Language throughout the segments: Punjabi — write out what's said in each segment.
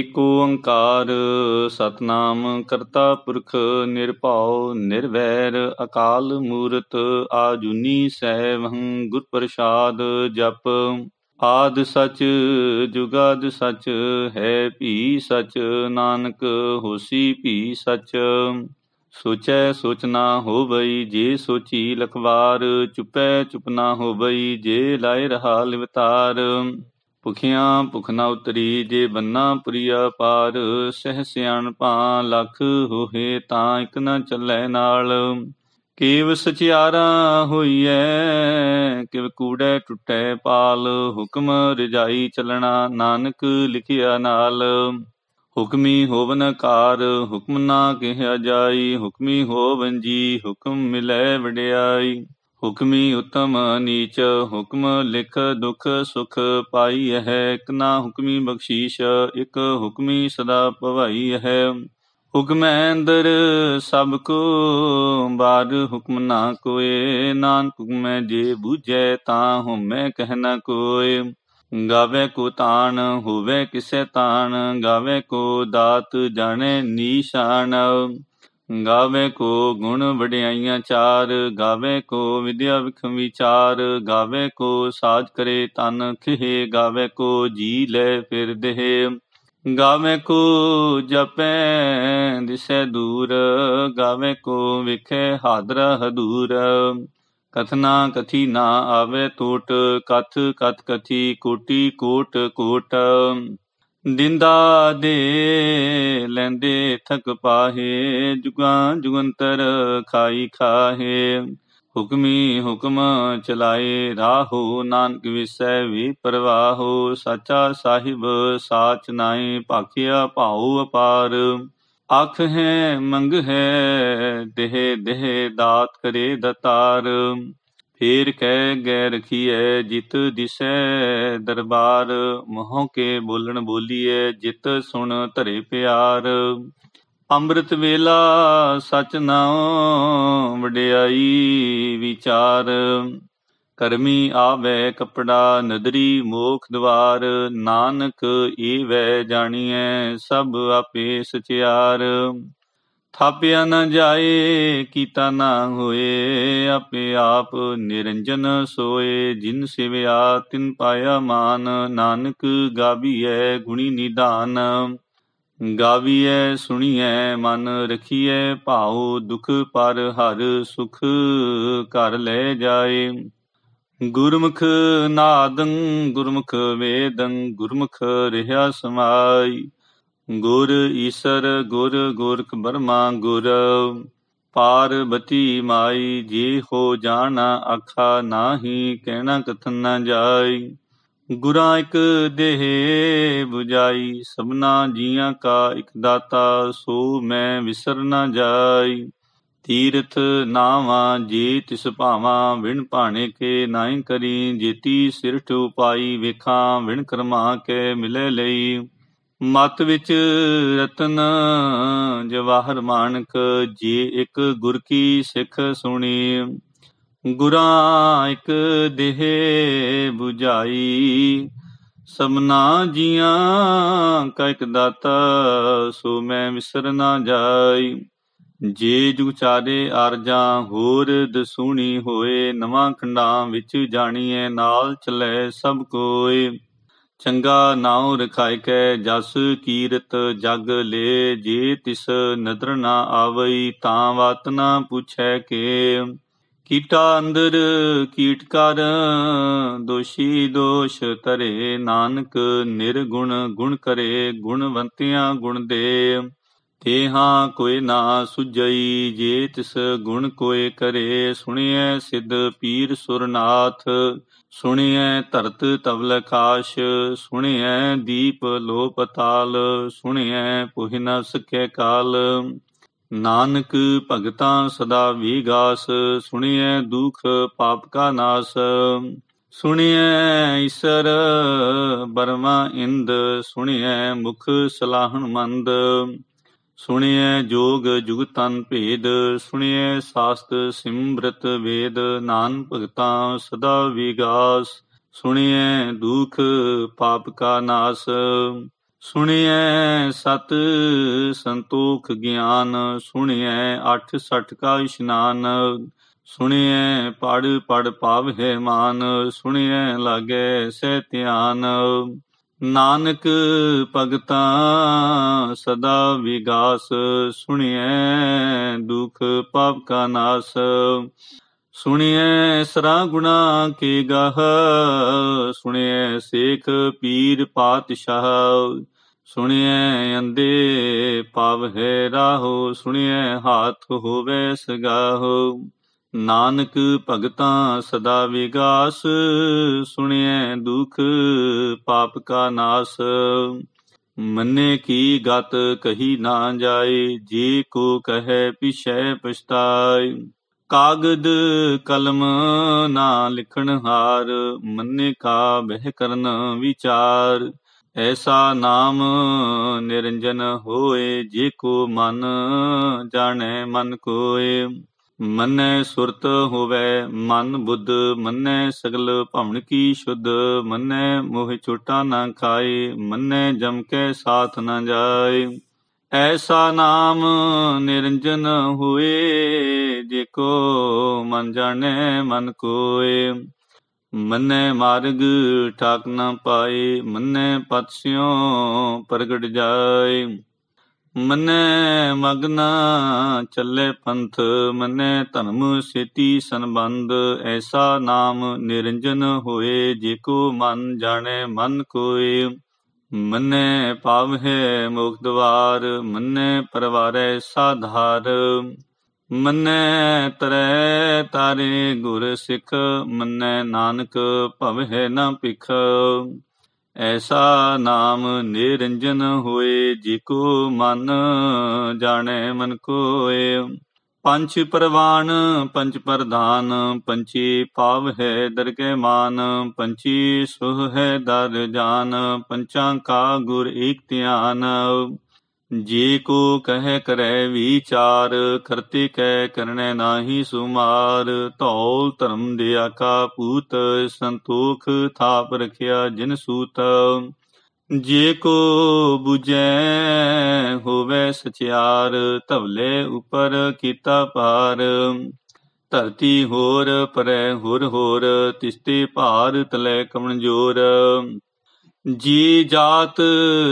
ਇਕ ਓੰਕਾਰ ਸਤਨਾਮ ਕਰਤਾ ਪੁਰਖ ਨਿਰਭਉ ਨਿਰਵੈਰ ਅਕਾਲ ਮੂਰਤ ਆਜੂਨੀ ਸੈਭੰ ਗੁਰ ਪ੍ਰਸਾਦ ਜਪ ਆਦ ਸਚ ਜੁਗਾਦ ਸਚ ਹੈ ਭੀ ਸਚ ਨਾਨਕ ਹੋਸੀ ਭੀ ਸਚ ਸੋਚੈ ਸੋਚਨਾ ਹੋਵਈ ਜੇ ਸੋਚੀ ਲਖਵਾਰ ਚੁਪੈ ਚੁਪਨਾ ਹੋਵਈ ਜੇ ਲਾਇ ਰਹਾ ਲਿਵਤਾਰ ਭੁਖਿਆ ਭੁਖ ਨਾ ਉਤਰੀ ਜੇ ਬੰਨਾ ਪੁਰੀਆ ਪਾਰ ਸਹਿ ਪਾ ਲਖ ਹੋਹੇ ਤਾਂ ਇਕ ਨਾ ਚੱਲੇ ਨਾਲ ਕੇਵ ਸਚਿਆਰਾ ਹੋਈਐ ਕਿਵ ਕੂੜੈ ਟੁੱਟੈ ਪਾਲ ਹੁਕਮ ਰਜਾਈ ਚਲਣਾ ਨਾਨਕ ਲਿਖਿਆ ਨਾਲ ਹੁਕਮੀ ਹੋਵਨ ਕਾਰ ਹੁਕਮ ਨਾ ਕਿਹਾ ਜਾਈ ਹੁਕਮੀ ਹੋਵਨ ਜੀ ਹੁਕਮ ਮਿਲੈ ਵਡਿਆਈ ਹੁਕਮੀ ਉਤਮ ਨੀਚ ਹੁਕਮ ਲਿਖ ਦੁਖ ਸੁਖ ਪਾਈ ਹੈ ਕਨਾ ਹੁਕਮੀ ਬਖਸ਼ੀਸ਼ ਇਕ ਹੁਕਮੀ ਸਦਾ ਭਵਾਈ ਹੈ ਹੁਕਮੈ ਅੰਦਰ ਸਭ ਕੋ ਬਾਦ ਹੁਕਮ ਨਾ ਕੋਏ ਨਾਨਕ ਹੁਕਮੈ ਜੇ ਬੂਝੈ ਤਾਂ ਹਉਮੈ ਕਹਿ ਨਾ ਕੋਏ ਗਾਵੇ ਕੋ ਤਾਣ ਹੋਵੇ ਕਿਸੇ ਤਾਣ ਗਾਵੇ ਕੋ ਦਾਤ ਜਾਣੇ ਨੀਸ਼ਾਨ ਗਾਵੇ ਕੋ ਗੁਣ ਵਡਿਆਈਆਂ ਚਾਰ ਗਾਵੇ ਕੋ ਵਿਦਿਆ ਵਿਖਮ ਵਿਚਾਰ ਗਾਵੇ ਕੋ ਸਾਜ ਕਰੇ ਤਨ ਖਿਹੇ ਗਾਵੇ ਕੋ ਜੀ ਲੈ ਫਿਰ ਦੇਹ ਗਾਵੇ ਕੋ ਜਪੈ ਦਿਸੈ ਦੂਰ ਗਾਵੇ ਕੋ ਵਿਖੇ ਹਾਦਰ ਹਦੂਰ ਕਥਨਾ ਕਥੀ ਨਾ ਆਵੇ ਟੂਟ ਕਥ ਕਥ ਕਥੀ ਕੋਟੀ ਕੋਟ ਕੋਟ ਦਿੰਦਾ ਦੇ ਲੈਂਦੇ ਥਕ ਪਾਹੇ ਜੁਗਾਂ ਜੁਗੰਤਰ ਖਾਈ ਖਾਹੇ ਹੁਕਮੀ ਹੁਕਮ ਚਲਾਏ ਰਾਹੋ ਨਾਨਕ ਵਿਸੈ ਵੀ ਪ੍ਰਵਾਹੋ ਸਾਚਾ ਸਾਹਿਬ ਸਾਚ ਨਾਏ ਭਾਖਿਆ ਭਾਉ ਅਪਾਰ ਅੱਖ ਹੈ ਮੰਗ ਹੈ ਦੇਹ ਦੇਹ ਦਾਤ ਕਰੇ ਦਤਾਰ ਫੇਰ ਕਹਿ ਗੈ ਰਖੀਐ ਜਿਤ ਦਿਸੈ ਦਰਬਾਰ ਮੋਹ ਕੇ ਬੋਲਣ ਬੋਲੀਐ ਜਿਤ ਸੁਣ ਧਰੇ ਪਿਆਰ ਅੰਮ੍ਰਿਤ ਵੇਲਾ ਸਚ ਨਾਉ ਵਡਿਆਈ ਵਿਚਾਰ ਕਰਮੀ ਆਵੇ ਕਪੜਾ ਨਦਰੀ ਮੋਖ ਦਵਾਰ ਨਾਨਕ ਈ ਵੈ ਜਾਣੀਐ ਸਭ ਆਪੇ ਸਚਿਆਰ ਥਾਪਿਆ ਨਾ ਜਾਏ ਕੀਤਾ ਨਾ ਹੋਏ ਆਪੇ ਆਪ ਨਿਰੰਜਨ ਸੋਏ ਜਿਨ ਸਿਵਿਆ ਤਿਨ ਪਾਇਆ ਮਾਨ ਨਾਨਕ ਗਾਵੀਐ ਗੁਣੀ ਨਿਦਾਨ ਗਾਵੀਐ ਸੁਣੀਐ ਮਨ ਰਖੀਐ ਭਾਉ ਦੁਖ ਪਰ ਹਰ ਸੁਖ ਘਰ ਲੈ ਜਾਏ ਗੁਰਮੁਖ ਨਾਦੰ ਗੁਰਮੁਖ ਵੇਦੰ ਗੁਰਮੁਖ ਰਹਾ ਸਮਾਈ ਗੁਰ ਈਸਰ ਗੁਰ ਗੁਰਖ ਬਰਮਾ ਗੁਰ ਪਾਰਬਤੀ ਮਾਈ ਜੀ ਹੋ ਜਾਣਾ ਅੱਖਾ ਨਾਹੀ ਕਹਿਣਾ ਕਥਨ ਨਾ ਜਾਈ ਗੁਰਾਂ ਇੱਕ ਦੇਹ 부ਜਾਈ ਸਭਨਾ ਜੀਆਂ ਕਾ ਇੱਕ ਦਾਤਾ ਸੋ ਮੈਂ ਵਿਸਰ ਨਾ ਜਾਈ ਤੀਰਥ ਨਾਵਾ ਜੀ ਤਿਸ ਭਾਵਾ ਵਿਣ ਭਾਣੇ ਕੇ ਨਾਹੀ ਕਰੀ ਜੇਤੀ ਸਿਰਠ ਉਪਾਈ ਵੇਖਾਂ ਵਿਣ ਕਰਮਾ ਕੇ ਮਿਲੇ ਲਈ ਮਤ ਵਿੱਚ ਰਤਨ ਜਵਾਹਰ ਮਾਨਕ ਜੀ ਇੱਕ ਗੁਰ ਕੀ ਸਿੱਖ ਸੁਣੀ ਗੁਰਾ ਇੱਕ ਦੇਹ 부ਝਾਈ ਸਮਨਾ ਜੀਆਂ ਕਾ ਇੱਕ ਦਾਤਾ ਸੋ ਮੈਂ ਵਿਸਰ ਨਾ ਜਾਈ ਜੇ ਜੁਗਚਾਰੇ ਅਰਜਾਂ ਹੋਰ ਦਸੂਣੀ ਹੋਏ ਨਵਾਂ ਖੰਡਾਂ ਵਿੱਚ ਜਾਣੀਏ ਨਾਲ ਚਲੇ ਸਭ ਕੋਈ ਚੰਗਾ ਨਾਉ ਕੈ ਜਸ ਕੀਰਤ ਜਗ ਲੇ ਜੇ ਤਿਸ ਨਦਰ ਨਾ ਆਵਈ ਤਾਂ ਵਤ ਨਾ ਪੁੱਛੈ ਕੇ ਕੀਟਾ ਅੰਦਰ ਕੀਟ ਕਰ ਦੋਸ਼ੀ ਦੋਸ਼ ਤਰੇ ਨਾਨਕ ਨਿਰਗੁਣ ਗੁਣ ਕਰੇ ਗੁਣਵੰਤਿਆਂ ਗੁਣ ਦੇ ਤੇਹਾਂ ਕੋਈ ਨਾ ਸੁਜਈ ਜੇ ਤਿਸ ਗੁਣ ਕੋਏ ਕਰੇ ਸੁਣਿਐ ਸਿੱਧ ਪੀਰ ਸੁਰਨਾਥ ਸੁਣਿਐ ਧਰਤ ਤਵਲ ਕਾਸ਼ ਸੁਣਿਐ ਦੀਪ ਲੋਪ ਤਾਲ ਸੁਣਿਐ ਪੁਹਿ ਨ ਸਕੈ ਕਾਲ ਨਾਨਕ ਭਗਤਾ ਸਦਾ ਵਿਗਾਸ ਸੁਣਿਐ ਦੁਖ ਪਾਪ ਕਾ ਨਾਸ ਸੁਣਿਐ ਈਸ਼ਰ ਬਰਮਾ ਇੰਦ ਸੁਣਿਐ ਮੁਖ ਸਲਾਹਣ ਮੰਦ ਸੁਣਿਐ ਜੋਗ ਜੁਗ ਤਨ ਭੇਦ ਸੁਣਿਐ ਸਾਸਤ ਸਿਮਰਤ ਵੇਦ ਨਾਨ ਭਗਤਾ ਸਦਾ ਵਿਗਾਸ ਸੁਣਿਐ ਦੁਖ ਪਾਪ ਕਾ ਨਾਸ ਸੁਣਿਐ ਸਤ ਸੰਤੋਖ ਗਿਆਨ ਸੁਣਿਐ ਅਠ ਸਠ ਕਾ ਇਸ਼ਨਾਨ ਸੁਣਿਐ ਪੜ ਪੜ ਪਾਵਹਿ ਮਾਨ ਸੁਣਿਐ ਲਾਗੇ ਸਹਿ ਧਿਆਨ ਨਾਨਕ ਭਗਤਾ ਸਦਾ ਵਿਗਾਸ ਸੁਣਿਐ ਦੁਖ ਪਾਪ ਕਾ ਨਾਸ ਸੁਣਿਐ ਸਰਾ ਗੁਣਾ ਕੇ ਗਹ ਸੁਣਿਐ ਸੇਖ ਪੀਰ ਪਾਤਸ਼ਾਹ ਸੁਣਿਐ ਅੰਦੇ ਪਾਵ ਹੈ ਰਾਹੋ ਸੁਣਿਐ ਹਾਥ ਹੋਵੇ ਸਗਾਹੋ ਨਾਨਕ ਭਗਤਾ ਸਦਾ ਵਿਗਾਸ ਸੁਣਿਐ ਦੁਖ ਪਾਪ ਕਾ ਨਾਸ ਮੰਨੇ ਕੀ ਗਤ ਕਹੀ ਨਾ ਜਾਏ ਜੀ ਕੋ ਕਹੈ ਪਿਛੈ ਪਛਤਾਏ ਕਾਗਦ ਕਲਮ ਨਾ ਲਿਖਣ ਹਾਰ ਮੰਨੇ ਕਾ ਬਹਿ ਕਰਨ ਵਿਚਾਰ ਐਸਾ ਨਾਮ ਨਿਰੰਜਨ ਹੋਏ ਜੇ ਕੋ ਮਨ ਜਾਣੈ ਮਨ ਕੋਏ ਮਨੈ ਸੁਰਤ ਹੋਵੇ ਮਨ ਬੁੱਧ ਮਨੈ ਸਗਲ ਭਵਨ ਕੀ ਸ਼ੁੱਧ ਮਨੈ ਮੋਹਿ ਛੋਟਾ ਨਾ ਖਾਏ ਮਨੈ ਜਮ ਕੇ ਸਾਥ ਨਾ ਜਾਏ ਐਸਾ ਨਾਮ ਨਿਰੰਜਨ ਹੋਏ ਜੇ ਕੋ ਮਨ ਜਾਣੈ ਮਨ ਕੋਏ ਮਨੈ ਮਾਰਗ ਠਾਕ ਨਾ ਪਾਏ ਮਨੈ ਪਤਿਓ ਪ੍ਰਗਟ ਜਾਏ ਮਨੈ ਮਗਨਾ ਚੱਲੇ ਪੰਥ ਮਨੈ ਧਨਮ ਸੇਤੀ ਸੰਬੰਧ ਐਸਾ ਨਾਮ ਨਿਰੰਜਨ ਹੋਏ ਜੇ ਕੋ ਮਨ ਜਾਣੈ ਮਨ ਕੋਏ ਮੰਨੈ ਪਾਵਹਿ ਮੁਖ ਦਵਾਰ ਮਨੈ ਪਰਵਾਰੈ ਸਾਧਾਰ ਮਨੈ ਤਰੈ ਤਾਰੇ ਗੁਰ ਸਿਖ ਮਨੈ ਨਾਨਕ ਭਵਹਿ ਨਾ ਪਿਖ ਐਸਾ ਨਾਮ ਨਿਰੰਜਨ ਹੋਏ ਜੀ ਕੋ ਮਨ ਜਾਣੈ ਮਨ ਕੋਏ ਪੰਚ ਪ੍ਰਵਾਨ ਪੰਚ ਪ੍ਰਧਾਨ ਪੰਚੀ ਪਾਵ ਹੈ ਦਰਗੇ ਮਾਨ ਪੰਚੀ ਸੁਹ ਹੈ ਦਰ ਜਾਨ ਪੰਚਾਂ ਕਾ ਗੁਰ ਇਕ ਧਿਆਨ ਜੇ ਕੋ ਕਹਿ ਕਰੈ ਵਿਚਾਰ ਕਰਤੇ ਕੈ ਕਰਨੈ ਨਾਹੀ ਸੁਮਾਰ ਧੌਲ ਧਰਮ ਦੇ ਆਕਾ ਪੂਤ ਸੰਤੋਖ ਥਾਪ ਰਖਿਆ ਜਿਨ ਸੂਤ ਜੇ ਕੋ 부ਜੈ ਹੋਵੇ ਸਚਿਆਰ ਧਵਲੇ ਉਪਰ ਕੀਤਾ ਪਾਰ ਧਰਤੀ ਹੋਰ ਪਰੈ ਹੁਰ ਹੋਰ ਤਿਸਤੇ ਭਾਰ ਤਲੇ ਕਮਨ ਜੋਰ ਜੀ ਜਾਤ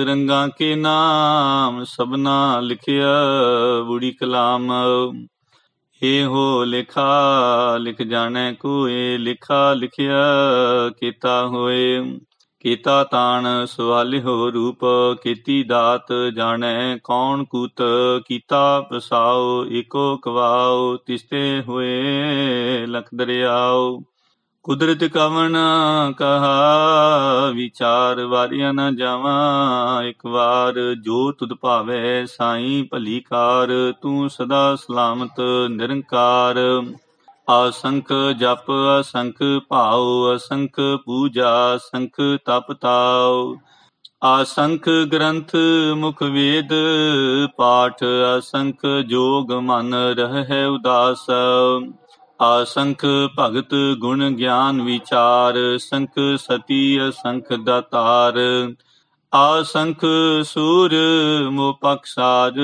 ਰੰਗਾ ਕੇ ਨਾਮ ਸਭਨਾ ਲਿਖਿਆ ਬੁੜੀ ਕਲਾਮ ਏ ਹੋ ਲਿਖਾ ਲਿਖ ਜਾਣੈ ਕੋਏ ਲਿਖਾ ਲਿਖਿਆ ਕੀਤਾ ਹੋਏ ਕੀਤਾ ਤਾਣ ਸਵਾਲ ਹੋ ਰੂਪ ਕੀਤੀ ਦਾਤ ਜਾਣੈ ਕੌਣ ਕੂਤ ਕੀਤਾ ਪਸਾਓ ਏਕੋ ਕਵਾਓ ਤਿਸਤੇ ਹੋਏ ਲਖ ਦਰਿਆਓ ਕੁਦਰਤ ਕਵਨ ਕਹਾ ਵਿਚਾਰ ਵਾਰਿਆ ਨਾ ਜਾਵਾਂ ਇੱਕ ਵਾਰ ਜੋ ਤੁਧ ਭਾਵੇ ਸਾਈ ਭਲੀ ਕਾਰ ਤੂੰ ਸਦਾ ਸਲਾਮਤ ਨਿਰੰਕਾਰ ਅਸੰਖ ਜਪ ਅਸੰਖ ਭਾਉ ਅਸੰਖ ਪੂਜਾ ਸੰਖ ਤਪ ਤਾਉ ਅਸੰਖ ਗ੍ਰੰਥ ਮੁਖ ਵੇਦ ਪਾਠ ਅਸੰਖ ਜੋਗ ਮਨ ਰਹਿ ਉਦਾਸ ਆਸੰਖ ਭਗਤ ਗੁਣ ਗਿਆਨ ਵਿਚਾਰ ਸੰਖ ਸਤੀ ਅਸੰਖ ਦਾਤਾਰ ਆਸੰਖ ਸੂਰ ਮੋ ਪਖਸਾਰ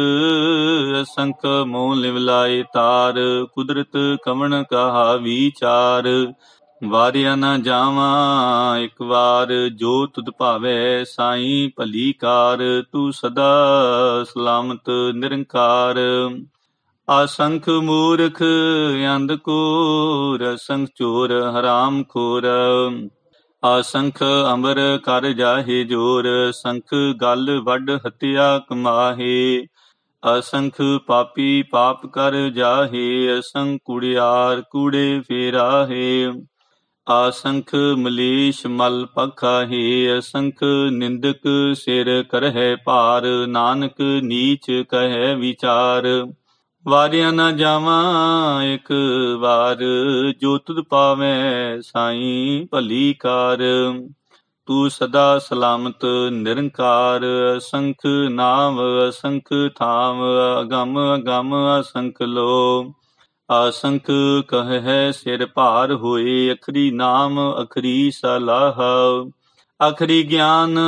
ਅਸੰਖ ਮੋ ਲਿਵਲਾਏ ਤਾਰ ਕੁਦਰਤ ਕਵਣ ਕਹਾ ਵਿਚਾਰ ਵਾਰਿਆ ਨਾ ਜਾਵਾ ਇੱਕ ਵਾਰ ਜੋ ਤੁਧ ਭਾਵੇ ਸਾਈ ਭਲੀ ਕਾਰ ਤੂੰ ਸਦਾ ਸਲਾਮਤ ਨਿਰੰਕਾਰ ਅਸੰਖ ਮੂਰਖ ਅੰਧ ਕੋਰ ਸੰਖ ਚੋਰ ਹਰਾਮ ਖੋਰ ਅਸੰਖ ਅਮਰ ਕਰ ਜਾਹੇ ਜੋਰ ਸੰਖ ਗਲ ਵੱਡ ਹਤਿਆ ਕਮਾਹੇ ਅਸੰਖ ਪਾਪੀ ਪਾਪ ਕਰ ਜਾਹੇ ਅਸੰਖ ਕੁੜਿਆਰ ਕੂੜੇ ਫੇਰਾਹੇ ਅਸੰਖ ਮਲੀਸ਼ ਮਲ ਪਖਾਹੇ ਅਸੰਖ ਨਿੰਦਕ ਸਿਰ ਕਰਹਿ ਭਾਰ ਨਾਨਕ ਨੀਚ ਕਹਿ ਵਿਚਾਰ ਵਾਰਿਆ ਨਾ ਜਾਵਾਂ ਇੱਕ ਵਾਰ ਜੋ ਤੁਧ ਪਾਵੇਂ ਸਾਈ ਭਲੀ ਕਾਰ ਤੂੰ ਸਦਾ ਸਲਾਮਤ ਨਿਰੰਕਾਰ ਅਸੰਖ ਨਾਮ ਅਸੰਖ ਥਾਮ ਅਗੰਮ ਅਗੰਮ ਅਸੰਖ ਲੋ ਅਸੰਖ ਕਹ ਹੈ ਸਿਰ ਭਾਰ ਹੋਏ ਅਖਰੀ ਨਾਮ ਅਖਰੀ ਸਲਾਹ ਆਖਰੀ ਗਿਆਨ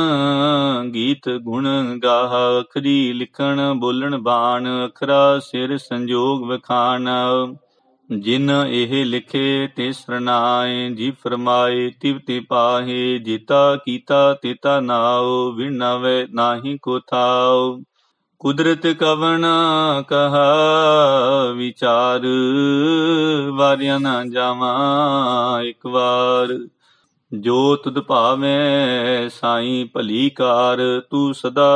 ਗੀਤ ਗੁਣ ਗਾਹ ਆਖਰੀ ਲਿਖਣ ਬੋਲਣ ਬਾਣ ਅਖਰਾ ਸਿਰ ਸੰਜੋਗ ਵਿਖਾਨ ਜਿਨ ਇਹ ਲਿਖੇ ਤੇ ਸਰਨਾਏ ਜੀ ਫਰਮਾਏ ਤਿਵਤੀ ਪਾਹੇ ਜੀਤਾ ਕੀਤਾ ਤਿਤਾ ਨਾਉ ਵਿਣਵੇ ਨਾਹੀ ਕੋ ਥਾਉ ਕੁਦਰਤ ਕਵਣ ਕਹਾ ਵਿਚਾਰ ਵਾਰਿਆ ਨਾ ਜਾਵਾਂ ਇੱਕ ਵਾਰ ਜੋ ਤੁਧ ਭਾਵੇਂ ਸਾਈਂ ਭਲੀ ਕਾਰ ਤੂੰ ਸਦਾ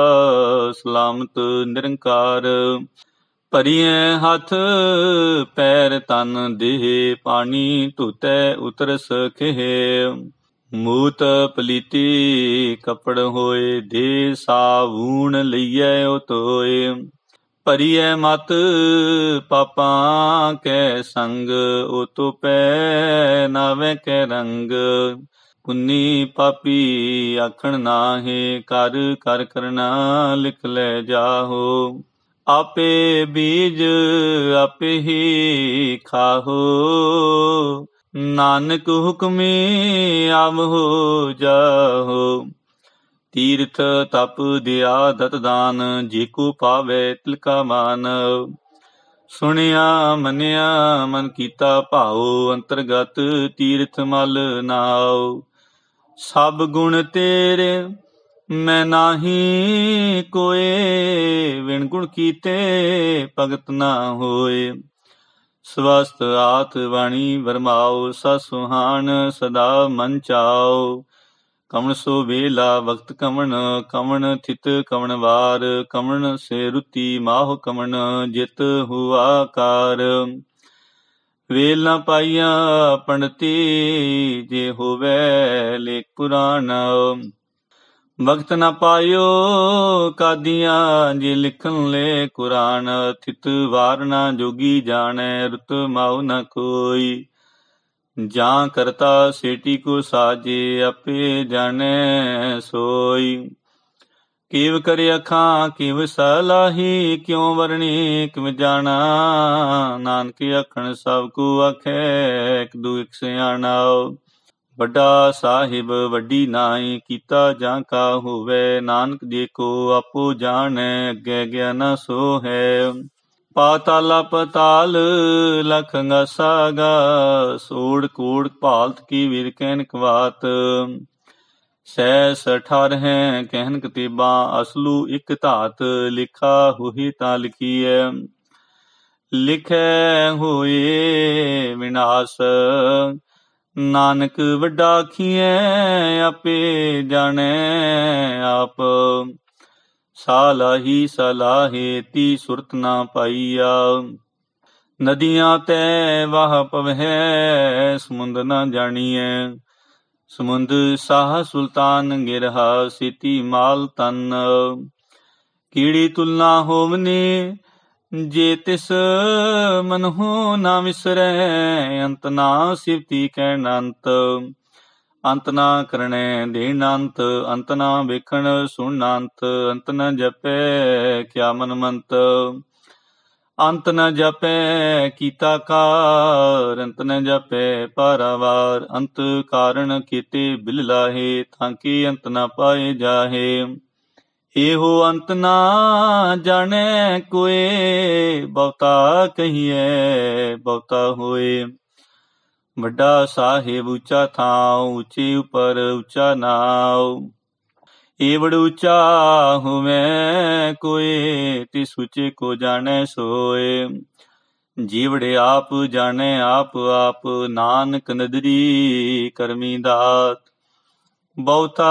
ਸਲਾਮਤ ਨਿਰੰਕਾਰ ਪਰਿਐ ਹੱਥ ਪੈਰ ਤਨ ਦੇਹ ਪਾਣੀ ਧੁਤੈ ਉਤਰਸ ਖੇ ਮੂਤ ਪਲੀਤੀ ਕਪੜ ਹੋਏ ਦੇ ਸਾਵੂਣ ਲਈਐ ਉਤੋਏ ਤੋਏ ਮਤ ਪਾਪਾਂ ਕੈ ਸੰਗ ਉਤਪੈ ਤੋ ਨਾਵੇਂ ਕੈ ਰੰਗ ਕੁੰਨੀ ਪਾਪੀ ਆਖਣ ਨਾਹੇ ਕਰ ਕਰ ਕਰਨਾ ਲਿਖ ਲੈ ਜਾਹੋ ਆਪੇ ਬੀਜ ਆਪੇ ਹੀ ਖਾਹੋ ਨਾਨਕ ਹੁਕਮੇ ਆਮ ਹੋ ਜਾਹੋ ਤੀਰਥ ਤਪ ਦਿਆ ਦਤ ਦਾਨ ਜੀ ਕੋ ਪਾਵੇ ਤਿਲਕਾ ਮਾਨ ਸੁਣਿਆ ਮੰਨਿਆ ਮਨ ਕੀਤਾ ਭਾਉ ਅੰਤਰਗਤ ਤੀਰਥ ਮਲ ਨਾਉ ਸਭ ਗੁਣ ਤੇਰੇ ਮੈਂ ਨਾਹੀ ਕੋਏ ਵਿਣ ਗੁਣ ਕੀਤੇ ਭਗਤ ਨਾ ਹੋਏ ਸਵਸਤ ਆਤ ਵਾਣੀ ਵਰਮਾਓ ਸਾ ਸੁਹਾਨ ਸਦਾ ਮਨ ਚਾਓ ਕਮਣ ਸੋ ਵੇਲਾ ਵਕਤ ਕਮਣ ਕਮਣ ਥਿਤ ਕਮਣ ਵਾਰ ਕਮਣ ਸੇ ਰੁਤੀ ਮਾਹ ਕਮਣ ਜਿਤ ਹੁਆ ਕਾਰ ਵੇਲ ਨਾ ਪਾਈਆ ਪੰਡਤੀ ਜੇ ਹੋਵੇ ਲੇ ਕੁਰਾਨ ਵਕਤ ਨਾ ਪਾਇਓ ਕਾਦੀਆਂ ਜੇ ਲਿਖਣ ਲੈ ਕੁਰਾਨ ਥਿਤ ਵਾਰ ਨਾ ਜੋਗੀ ਜਾਣੈ ਰਤ ਮਾਉ ਨਾ ਕੋਈ ਜਾਂ ਕਰਤਾ ਸੇਟੀ ਕੋ ਸਾਜੇ ਆਪੇ ਜਾਣੈ ਸੋਈ ਕੀਵ ਕਰੇ ਅਖਾਂ ਕਿਵ ਸਲਾਹੀ ਕਿਉ ਵਰਣੀ ਕਿਵ ਜਾਣਾ ਨਾਨਕ ਅੱਖਣ ਸਭ ਕੋ ਆਖੇ ਇੱਕ ਦੂ ਇੱਕ ਸਿਆਣਾ ਵੱਡਾ ਸਾਹਿਬ ਵੱਡੀ ਨਾਈ ਕੀਤਾ ਜਾਂ ਕਾ ਹੋਵੇ ਨਾਨਕ ਦੇਖੋ ਕੋ ਆਪੋ ਜਾਣੈ ਅੱਗੇ ਗਿਆਨ ਸੋ ਹੈ ਪਾਤਾਲਾ ਪਤਾਲ ਲਖ ਗਸਾਗਾ ਸੋੜ ਕੋੜ ਭਾਲਤ ਕੀ ਵਿਰਕੈਨ ਕਵਾਤ ਸੈ ਹੈ ਕਹਿਨ ਕਤੀਬਾ ਅਸਲੂ ਇਕ ਧਾਤ ਲਿਖਾ ਹੋਈ ਤਾਂ ਲਿਖੀਐ ਲਿਖੈ ਹੋਏ ਵਿਨਾਸ਼ ਨਾਨਕ ਵੱਡਾ ਖੀਐ ਆਪੇ ਜਾਣੈ ਆਪ ਸਾਲਾਹੀ ਸਲਾਹੇ ਤੀ ਸੁਰਤ ਨਾ ਪਾਈਆ ਨਦੀਆਂ ਤੈ ਵਾਹ ਪਵਹਿ ਸਮੁੰਦ ਨਾ ਜਾਣੀਐ ਸਮੁੰਦ ਸਾਹ ਸੁਲਤਾਨ ਗਿਰਹਾ ਸਿਤੀ ਮਾਲ ਤਨ ਕੀੜੀ ਤੁਲਨਾ ਹੋਵਨੇ ਜੇ ਤਿਸ ਮਨਹੋ ਨਾ ਵਿਸਰੈ ਅੰਤ ਨਾ ਸਿਵਤੀ ਕਹਿਣ ਅੰਤ ਅੰਤ ਨਾ ਕਰਨੇ ਦੇਣ ਅੰਤ ਅੰਤ ਨਾ ਵੇਖਣ ਸੁਣ ਅੰਤ ਅੰਤ ਨਾ ਜਪੇ ਕਿਆ ਮਨ ਮੰਤ ਅੰਤ ਨ ਜਪੈ ਕੀਤਾ ਕਾਰ ਅੰਤ ਨ ਜਪੈ ਪਰਵਾਰ ਅੰਤ ਕਾਰਣ ਕੀਤੇ ਬਿਲ ਲਾਹੇ ਤਾਂ ਕੀ ਅੰਤ ਨ ਪਾਏ ਜਾਹੇ ਇਹੋ ਅੰਤ ਨਾ ਜਾਣੈ ਕੋਏ ਬਹੁਤਾ ਕਹੀਐ ਬਹੁਤਾ ਹੋਏ ਵੱਡਾ ਸਾਹਿਬ ਉੱਚਾ ਥਾਉ ਉੱਚੀ ਉਪਰ ਉੱਚਾ ਨਾਉ ਏਵੜ ਉਚਾ ਹੁਵੇਂ ਕੋਏ ਤੇ ਸੁਚੇ ਕੋ ਜਾਣੈ ਸੋਏ ਜੀਵੜੇ ਆਪ ਜਾਣੈ ਆਪ ਆਪ ਨਾਨਕ ਨਦਰੀ ਕਰਮੀ ਦਾਤ ਬਹੁਤਾ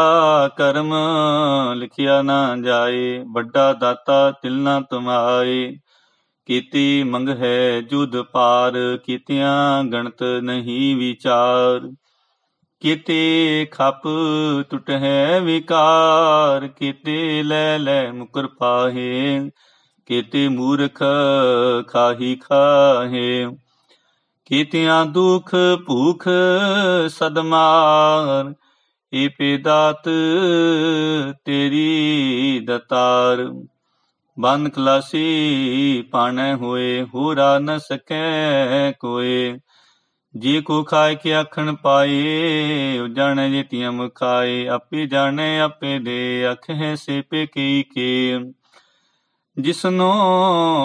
ਕਰਮ ਲਿਖਿਆ ਨਾ ਜਾਏ ਵੱਡਾ ਦਾਤਾ ਤਿਲ ਨਾ ਤੁਮਾਏ ਕੀਤੀ ਮੰਗ ਹੈ ਜੁਦ ਪਾਰ ਕੀਤਿਆਂ ਗਣਤ ਨਹੀਂ ਵਿਚਾਰ ਕਿਤੇ ਖੱਪ ਹੈ ਵਿਕਾਰ ਕਿਤੇ ਲੈ ਲੈ ਮੁਕਰ ਪਾਹੇ ਕਿਤੇ ਮੂਰਖ ਖਾਹੀ ਖਾਹੇ ਕਿਤਿਆਂ ਦੁਖ ਭੂਖ ਸਦਮਾਰ ਏ ਪੇਦਾਤ ਤੇਰੀ ਦਤਾਰ ਬੰਨ ਕਲਾਸੀ ਪਾਣੇ ਹੋਏ ਹੋਰਾ ਨ ਸਕੈ ਕੋਏ ਜੀ ਕੋ ਖਾਇ ਕੇ ਆਖਣ ਪਾਏ ਜਾਣੈ ਜੇਤੀਆਂ ਮੁਖਾਏ ਆਪੇ ਜਾਣੇ ਆਪੇ ਦੇ ਸੇ ਪੇ ਕੀ ਕੇ ਜਿਸਨੋ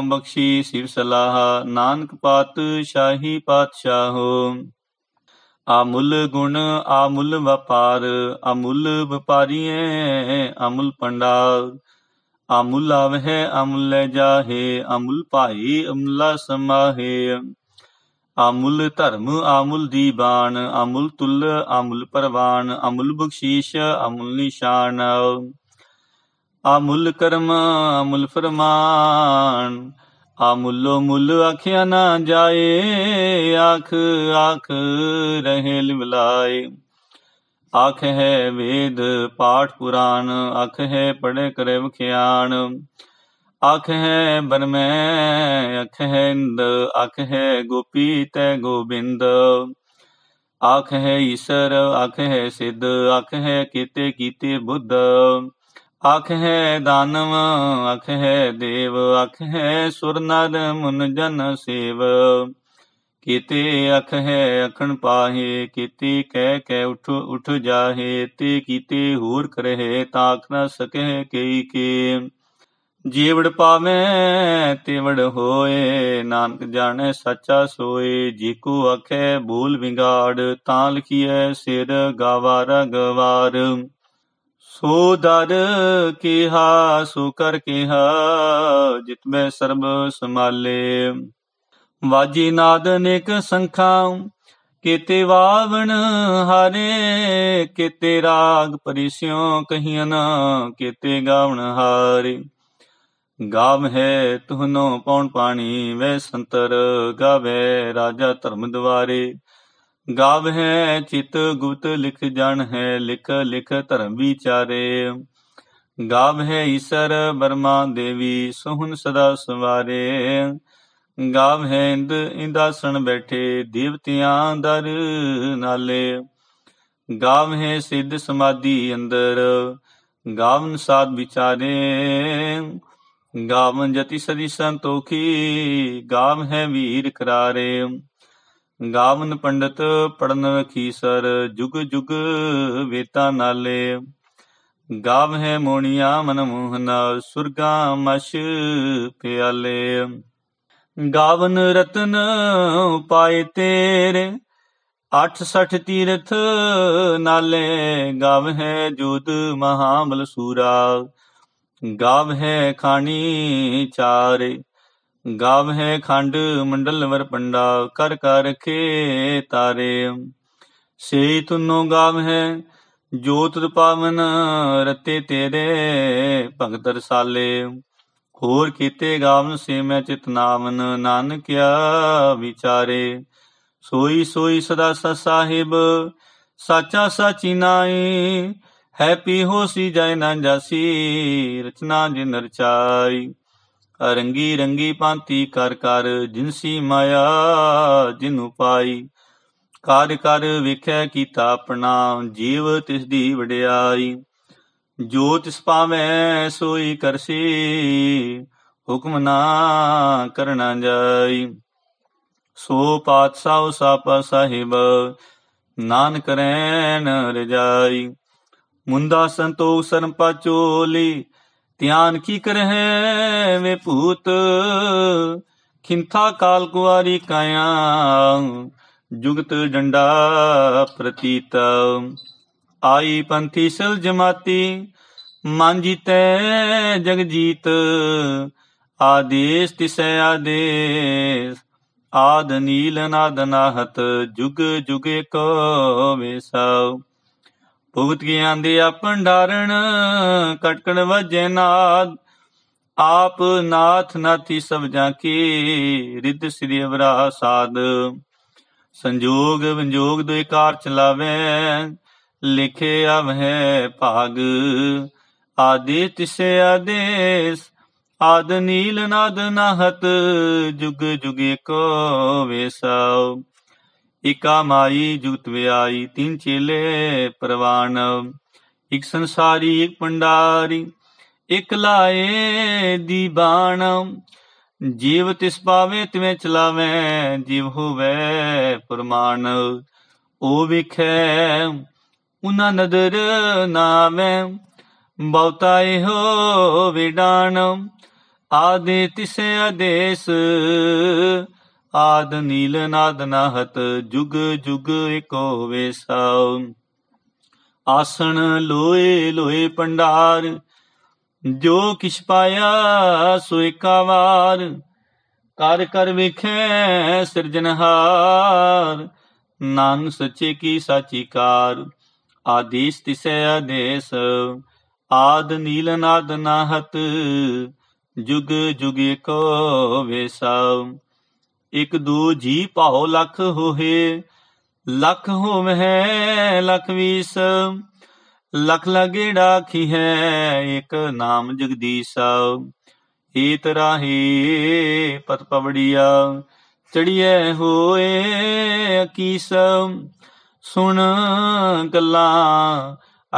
ਬਖਸ਼ੀ ਸਿਵ ਸਲਾਹ ਨਾਨਕ ਪਾਤ ਸ਼ਾਹੀ ਪਾਤਸ਼ਾਹੋ ਆਮੁੱਲ ਗੁਣ ਆਮੁੱਲ ਵਪਾਰ ਆਮੁੱਲ ਵਪਾਰੀਏ ਆਮੁੱਲ ਪੰਡਾਰ ਆਮੁੱਲ ਆਵਹਿ ਆਮੁੱਲ ਜਾਹੇ ਆਮੁੱਲ ਭਾਈ ਅਮਲਾ ਸਮਾਹੇ ਆਮੁਲ ਧਰਮ ਆਮੁਲ ਦੀਬਾਨ ਆਮੁਲ ਤੁਲ ਆਮੁਲ ਪਰਵਾਨ ਆਮੁਲ ਬਖਸ਼ੀਸ਼ ਆਮੁਲ ਨਿਸ਼ਾਨ ਆਮੁਲ ਕਰਮ ਆਮੁਲ ਫਰਮਾਨ ਆਮੁਲ ਮੁਲ ਆਖਿਆ ਨਾ ਜਾਏ ਆਖ ਆਖ ਰਹੇ ਮਿਲਾਏ ਆਖ ਹੈ ਵੇਦ ਪਾਠ ਪੁਰਾਨ ਆਖ ਹੈ ਪੜੇ ਕਰੇ ਵਖਿਆਣ ਆਖ ਹੈ ਬਨਮੈ ਅੱਖ ਅਖ ਹੈ ਇੰਦ ਅੱਖ ਹੈ ਗੋਪੀ ਤੈ ਗੋਬਿੰਦ ਆਖ ਹੈ ਈਸ਼ਰ ਅੱਖ ਹੈ ਸਿੱਧ ਅੱਖ ਹੈ ਕੀਤੇ ਕੀਤੇ ਬੁੱਧ ਆਖ ਹੈ ਦਾਨਵ ਅੱਖ ਹੈ ਦੇਵ ਅੱਖ ਹੈ ਸੁਰ ਨਰ ਮਨ ਜਨ ਸੇਵ ਕੀਤੇ ਅਖ ਹੈ ਅਖਣ ਪਾਹੇ ਕੀਤੀ ਕਹਿ ਕਹਿ ਉਠ ਉਠ ਜਾਹੇ ਤੇ ਕੀਤੇ ਹੋਰ ਕਰਹਿ ਤਾਕ ਨ ਸਕੇ ਕਈ ਕੇ ਜੀਵੜ ਪਾਵੇਂ ਤਿਵੜ ਹੋਏ ਨਾਨਕ ਜਾਣੇ ਸੱਚਾ ਸੋਏ ਜੀ ਕੋ ਆਖੇ ਭੂਲ ਵਿਗਾੜ ਤਾਂ ਲਖੀਐ ਸਿਰ ਗਾਵਾ ਰਗਵਾਰ ਸੋ ਦਰ ਕਿਹਾ ਸੋ ਕਰ ਕਿਹਾ ਜਿਤ ਮੈਂ ਸਰਬ ਸਮਾਲੇ ਵਾਜੀ ਨਾਦ ਨਿਕ ਸੰਖਾ ਕੀਤੇ ਵਾਵਣ ਹਾਰੇ ਕੀਤੇ ਰਾਗ ਪਰਿਸਿਓ ਕਹੀਆਂ ਨਾ ਕੀਤੇ ਗਾਵਣ ਹਾਰੇ ਗਾਵ ਹੈ ਤੁਹਨੋ ਪੌਣ ਪਾਣੀ ਵੇ ਸੰਤਰ ਗਾਵੇ ਰਾਜਾ ਧਰਮ ਦੁਆਰੇ ਗਾਵ ਹੈ ਚਿਤ ਗੁਪਤ ਲਿਖ ਜਾਣ ਹੈ ਲਿਖ ਲਿਖ ਧਰਮ ਵਿਚਾਰੇ ਗਾਵ ਹੈ ਈਸ਼ਰ ਬਰਮਾ ਦੇਵੀ ਸੋਹਣ ਸਦਾ ਸਵਾਰੇ ਗਾਵ ਹੈ ਇੰਦ ਇੰਦਾਸਣ ਬੈਠੇ ਦੇਵਤਿਆਂ ਦਰ ਨਾਲੇ ਗਾਵ ਹੈ ਸਿੱਧ ਸਮਾਧੀ ਅੰਦਰ ਗਾਵਨ ਸਾਧ ਵਿਚਾਰੇ ਗਾਵਨ ਜਤੀ ਸਦੀ ਸੰਤੋਖੀ ਗਾਵ ਹੈ ਵੀਰ ਕਰਾਰੇ ਗਾਵਨ ਪੰਡਤ ਪੜਨ ਰਖੀ ਸਰ ਜੁਗ ਜੁਗ ਵੇਤਾ ਨਾਲੇ ਗਾਵ ਹੈ ਮੋਣੀਆ ਮਨ ਮੋਹਨਾ ਸੁਰਗਾ ਮਸ਼ ਪਿਆਲੇ ਗਾਵਨ ਰਤਨ ਪਾਏ ਤੇਰੇ 68 ਤੀਰਥ ਨਾਲੇ ਗਾਵ ਹੈ ਜੁਦ ਮਹਾਮਲ ਸੂਰਾ ਹੈ ਖਾਣੀ ਚਾਰੇ ਹੈ ਖੰਡ ਮੰਡਲ ਵਰ ਪੰਡਾ ਕਰ ਕਰ ਰਖੇ ਤਾਰੇ ਸੇ ਤੁਨੋ ਹੈ ਜੋਤ ਪਾਵਨ ਰਤੇ ਤੇਰੇ ਭਗਤ ਰਸਾਲੇ ਹੋਰ ਕੀਤੇ ਗਾਵਨ ਸੇ ਮੈਂ ਚਿਤ ਨਾਮਨ ਨਾਨਕਿਆ ਵਿਚਾਰੇ ਸੋਈ ਸੋਈ ਸਦਾ ਸਾਹਿਬ ਸਾਚਾ ਸਾਚੀ ਨਾਏ ਹੈ ਹੋਸੀ ਜੈ ਜਾਇ ਨਾ ਜਾਸੀ ਰਚਨਾ ਜਿ ਨਰਚਾਈ ਰੰਗੀ ਰੰਗੀ ਪਾਂਤੀ ਕਰ ਕਰ ਜਿਨਸੀ ਮਾਇਆ ਜਿਨੂ ਪਾਈ ਕਾਰ ਕਰ ਵਿਖੇ ਕੀਤਾ ਆਪਣਾ ਜੀਵ ਤਿਸ ਦੀ ਵਡਿਆਈ ਜੋ ਤਿਸ ਪਾਵੇਂ ਸੋਈ ਕਰਸੀ ਹੁਕਮ ਨਾ ਕਰਨਾ ਜਾਈ ਸੋ ਪਾਤਸ਼ਾਹ ਸਾਪਾ ਸਾਹਿਬ ਨਾਨਕ ਰੈਨ ਰਜਾਈ ਮੁੰਦਾ ਸੰਤੋਖ ਸਰਮ ਪਾਚੋਲੀ ਧਿਆਨ ਕੀ ਕਰਹਿ ਵੇ ਭੂਤ ਖਿੰਥਾ ਕਾਲ ਕੁਆਰੀ ਕਾਇਆ ਜੁਗਤ ਡੰਡਾ ਪ੍ਰਤੀਤ ਆਈ ਪੰਥੀ ਸਲ ਜਮਾਤੀ ਮਨ ਜੀਤੇ ਜਗ ਜੀਤ ਆਦੇਸ਼ ਤਿਸੈ ਆਦੇਸ਼ ਆਦ ਨੀਲ ਨਾਦ ਨਾਹਤ ਜੁਗ ਜੁਗੇ ਕੋ ਵੇਸਾ ਭੁਗਤ ਗਿਆਨ ਦੇ ਆਪਨ ਢਾਰਣ ਕਟਕਣ ਵਜੇ ਨਾਦ ਆਪ ਨਾਥ ਨਾਥੀ ਸਭ ਜਾਂ ਕੀ ਰਿੱਧ ਸ੍ਰੀ ਅਵਰਾ ਸਾਧ ਸੰਜੋਗ ਵਿਜੋਗ ਦੇ ਕਾਰ ਚਲਾਵੇ ਲਿਖੇ ਆਵੇਂ ਭਾਗ ਆਦੇ ਤਿਸੇ ਆਦੇਸ ਆਦ ਨੀਲ ਨਦ ਨਹਤ ਜੁਗ ਜੁਗੇ ਕੋ ਵੇਸਾਉ ਇਕਾ ਮਾਈ ਜੁਗਤ ਵਿਆਈ ਤਿੰਨ ਚੇਲੇ ਪ੍ਰਵਾਨ ਇਕ ਸੰਸਾਰੀ ਇਕ ਪੰਡਾਰੀ ਇਕ ਲਾਏ ਦੀ ਬਾਣ ਜੀਵ ਤਿਸ ਪਾਵੇ ਤਵੇਂ ਚਲਾਵੇ ਜੀਵ ਹੋਵੇ ਪਰਮਾਨ ਉਹ ਵਿਖੇ ਉਹਨਾਂ ਨਦਰ ਨਾਵੇਂ ਬਉਤਾ ਇਹੋ ਵਿਡਾਨ ਆਦੇ ਤਿਸੇ ਆਦੇਸ ਆਦ ਨੀਲ ਨਾਦ ਨਾਹਤ ਜੁਗ ਜੁਗ ਏਕੋ ਵੇਸਾ ਆਸਣ ਲੋਏ ਲੋਏ ਪੰਡਾਰ ਜੋ ਕਿਛ ਪਾਇਆ ਸੋ ਏਕਾ ਵਾਰ ਕਰ ਕਰ ਵਿਖੇ ਸਿਰਜਨਹਾਰ ਨਾਨ ਸੱਚੇ ਕੀ ਸਾਚੀ ਕਾਰ ਆਦੇਸ਼ ਤਿਸੈ ਆਦੇਸ਼ ਆਦ ਨੀਲ ਨਾਦ ਨਾਹਤ ਜੁਗ ਜੁਗ ਏਕੋ ਵੇਸਾ ਇਕ ਦੂ ਜੀ ਭਾਉ ਲਖ ਹੋਹੇ ਲਖ ਹੋਵਹਿ ਲਖ ਵੀਸ ਲਖ ਲਗੇੜਾ ਹੈ ਇਕ ਨਾਮ ਜਗਦੀਸ਼ ਹੀਤ ਰਾਹੀ ਪਤ ਪਵੜੀਆ ਚੜੀਏ ਹੋਏ ਅਕੀਸ ਸੁਣ ਗੱਲਾ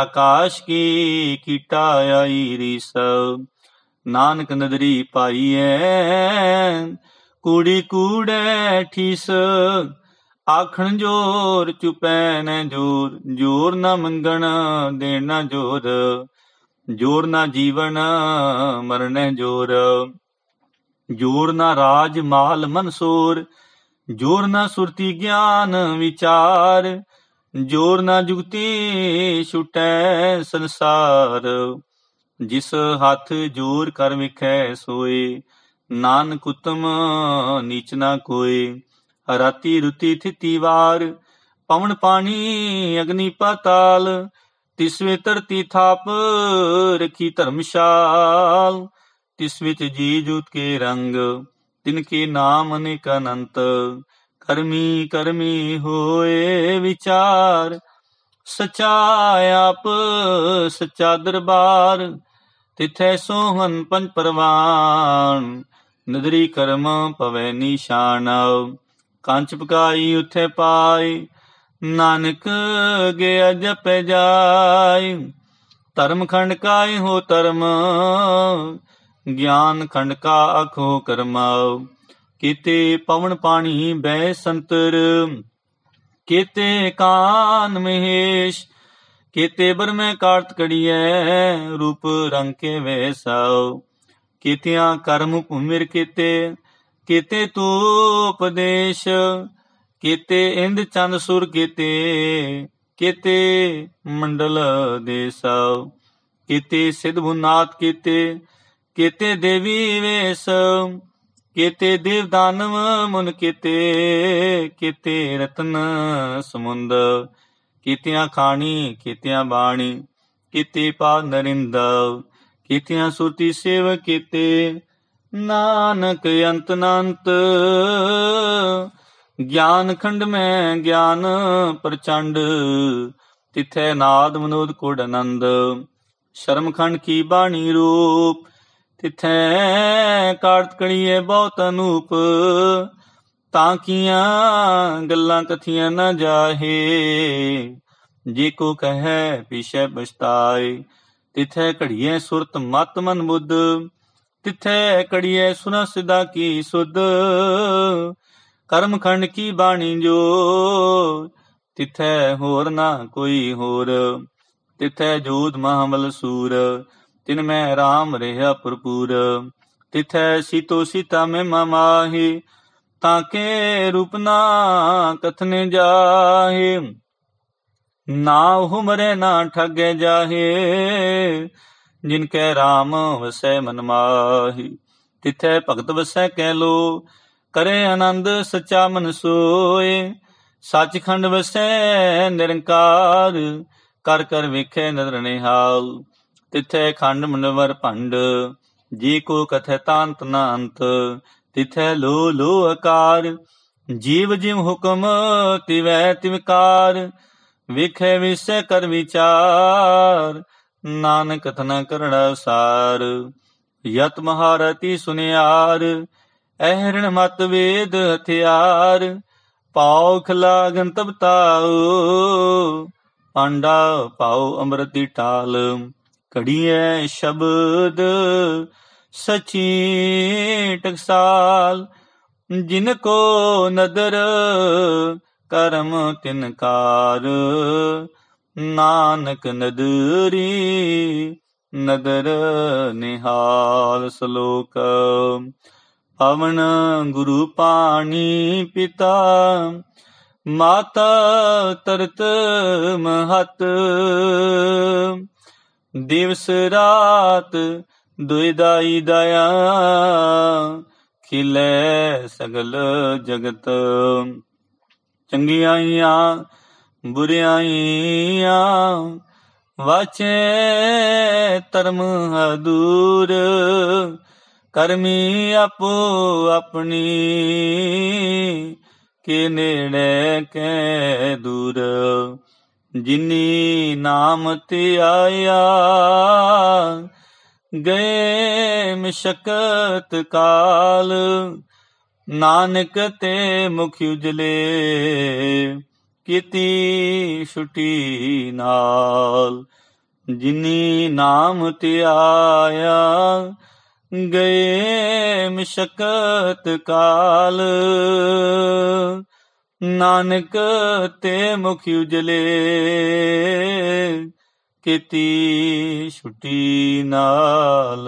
ਆਕਾਸ਼ ਕੀ ਕੀਟਾ ਆਈ ਰੀਸ ਨਾਨਕ ਨਦਰੀ ਪਾਈਐ ਕੂੜੀ ਕੂੜੈ ਠਿਸ ਆਖਣ ਜੋਰ ਚੁਪੈ ਨੈ ਜੋਰ ਜੋਰ ਨਾ ਮੰਗਣ ਦੇਣਾ ਜੋਰ ਜੋਰ ਨਾ ਜੀਵਨ ਮਰਨੈ ਜੋਰ ਜੋਰ ਨਾ ਰਾਜ ਮਾਲ ਮਨਸੂਰ ਜੋਰ ਨਾ ਸੁਰਤੀ ਗਿਆਨ ਵਿਚਾਰ ਜੋਰ ਨਾ ਜੁਗਤੀ ਛੁਟੈ ਸੰਸਾਰ ਜਿਸ ਹੱਥ ਜੋਰ ਕਰ ਵਿਖੈ ਸੋਏ ਨਾਨਕ ਉਤਮ ਨੀਚ ਨਾ ਕੋਈ ਰਾਤੀ ਰੁਤੀ ਥਿਤੀ ਵਾਰ ਪਵਨ ਪਾਣੀ ਅਗਨੀ ਪਾਤਾਲ ਤਿਸਵੇ ਧਰਤੀ ਥਾਪ ਰਖੀ ਧਰਮਸ਼ਾਲ ਤਿਸ ਵਿੱਚ ਜੀ ਜੂਤ ਕੇ ਰੰਗ ਤਿਨ ਕੇ ਨਾਮ ਅਨੇਕ ਅਨੰਤ ਕਰਮੀ ਕਰਮੀ ਹੋਏ ਵਿਚਾਰ ਸਚਾ ਆਪ ਸਚਾ ਦਰਬਾਰ ਤਿਥੈ ਸੋਹਨ ਪੰਜ ਪਰਵਾਨ ਨਦਰੀ ਕਰਮ ਪਵੈ ਨਿਸ਼ਾਨ ਕੰਚ ਪਕਾਈ ਉਥੇ ਪਾਈ ਨਾਨਕ ਗਿਆ ਜਪ ਜਾਈ ਧਰਮ ਖੰਡ ਕਾਇ ਹੋ ਧਰਮ ਗਿਆਨ ਖੰਡ ਕਾ ਅਖੋ ਕਰਮਾਉ ਕੀਤੇ ਪਵਨ ਪਾਣੀ ਬੈ ਸੰਤਰ ਕੀਤੇ ਕਾਨ ਮਹੇਸ਼ ਕੀਤੇ ਬਰਮੇ ਕਾਰਤ ਕੜੀਐ ਰੂਪ ਰੰਗ ਕੇ ਵੈਸਾਉ ਕੀਤਿਆਂ ਕਰਮ ਭੂਮਿਰ ਕੀਤੇ ਕੀਤੇ ਤੂ ਉਪਦੇਸ਼ ਕੀਤੇ ਇੰਦ ਚੰਦ ਸੁਰ ਕੀਤੇ ਕੀਤੇ ਮੰਡਲ ਦੇ ਸਭ ਕੀਤੇ ਸਿਧ ਕੀਤੇ ਕੀਤੇ ਦੇਵੀ ਵੇਸ ਕੀਤੇ ਦੇਵ ਦਾਨਵ ਮਨ ਕੀਤੇ ਕੀਤੇ ਰਤਨ ਸਮੁੰਦ ਕੀਤਿਆਂ ਖਾਣੀ ਕੀਤਿਆਂ ਬਾਣੀ ਕੀਤੇ ਪਾ ਨਰਿੰਦਵ ਕੀਤਿਆਂ ਸੁਰਤੀ ਸੇਵ ਕੀਤੇ ਨਾਨਕ ਅੰਤ ਨੰਤ ਗਿਆਨ ਖੰਡ ਮੈਂ ਗਿਆਨ ਪ੍ਰਚੰਡ ਤਿਥੈ ਨਾਦ ਮਨੋਦ ਕੋਡ ਆਨੰਦ ਸ਼ਰਮ ਖੰਡ ਕੀ ਬਾਣੀ ਰੂਪ ਤਿਥੈ ਕਾਰਤਕਣੀਏ ਬਹੁਤ ਅਨੂਪ ਤਾਂ ਕੀਆਂ ਗੱਲਾਂ ਕਥੀਆਂ ਨਾ ਜਾਹੇ ਜੇ ਕੋ ਕਹੈ ਪਿਛੇ ਪਛਤਾਏ ਤਿਥੈ ਘੜੀਐ ਸੁਰਤ ਮਤ ਮਨ ਮੁਦ ਤਿਥੈ ਘੜੀਏ ਸੁਨਾ ਸਿਦਾ ਕੀ ਸੁਧ ਕਰਮ ਖੰਡ ਕੀ ਬਾਣੀ ਜੋ ਤਿਥੈ ਹੋਰ ਨਾ ਕੋਈ ਹੋਰ ਤਿਥੈ ਜੂਦ ਮਹਾਮਲ ਸੂਰ ਤਿਨ ਮੈਂ ਰਾਮ ਰਹਾ ਭਰਪੂਰ ਤਿਥੈ ਸੀਤੋ ਸੀਤਾ ਮੈਂ ਮਮਾਹੀ ਤਾਂ ਕੇ ਰੂਪ ਨਾ ਕਥਨੇ ਜਾਹੇ ਨਾ ਉਹ ਮਰੇ ਨਾ ਠੱਗੇ ਜਾਹੇ ਜਿਨ ਕੈ RAM ਵਸੈ ਮਨ ਮਾਹੀ ਤਿਥੈ ਭਗਤ ਵਸੈ ਕਹਿ ਲੋ ਕਰੇ ਆਨੰਦ ਸਚਾ ਮਨ ਸੋਏ ਸੱਚਖੰਡ ਵਸੈ ਨਿਰੰਕਾਰ ਕਰ ਕਰ ਵੇਖੇ ਨਦਰ ਨਿਹਾਲ ਤਿਥੈ ਖੰਡ ਮਨਵਰ ਭੰਡ ਜੀ ਕੋ ਕਥੈ ਤਾਂਤ ਨਾ ਅੰਤ ਤਿਥੈ ਲੋ ਲੋ ਆਕਾਰ ਜੀਵ ਜਿਮ ਹੁਕਮ ਤਿਵੈ ਤਿਵਕਾਰ ਵਿਖੇ ਵਿਸੇ ਕਰ ਵਿਚਾਰ ਨਾਨਕ ਤਨ ਕਰਣਾ ਸਾਰ ਯਤ ਮਹਾਰਤੀ ਸੁਨਿਆਰ ਅਹਿਰਣ ਮਤ ਵੇਦ ਹਥਿਆਰ ਪਾਉਖ ਲਾਗਨ ਤਪਤਾਉ ਪਾਂਡਾ ਪਾਉ ਅਮਰਤੀ ਟਾਲ ਕੜੀਐ ਸ਼ਬਦ ਸਚੀ ਟਕਸਾਲ ਜਿਨ ਕੋ ਨਦਰ ਕਰਮ ਤਿਨਕਾਰ ਨਾਨਕ ਨਦਰੀ ਨਦਰ ਨਿਹਾਲ ਸ਼ਲੋਕ ਪਵਨ ਗੁਰੂ ਪਾਣੀ ਪਿਤਾ ਮਾਤਾ ਤਰਤ ਮਹਤ ਦਿਵਸ ਰਾਤ ਦੁਇਦਾਈ ਦਇਆ ਖਿਲੇ ਸਗਲ ਜਗਤ ਬੁਰੀਆਂ ਬੁਰਿਆਈਆਂ ਵਾਚੇ ਧਰਮ ਹਦੂਰ ਕਰਮੀ ਆਪੋ ਆਪਣੀ ਕੇ ਨੇੜੇ ਕੈ ਦੂਰ ਜਿਨੀ ਨਾਮ ਤੇ ਆਇਆ ਗਏ ਮਿਸ਼ਕਤ ਕਾਲ ਨਾਨਕ ਤੇ ਮੁਖ ਉਜਲੇ ਕੀਤੀ ਛੁਟੀ ਨਾਲ ਜਿਨੀ ਨਾਮ ਧਿਆਇਆ ਗਏ ਮਿਸ਼ਕਤ ਕਾਲ ਨਾਨਕ ਤੇ ਮੁਖ ਉਜਲੇ ਕੀਤੀ ਛੁਟੀ ਨਾਲ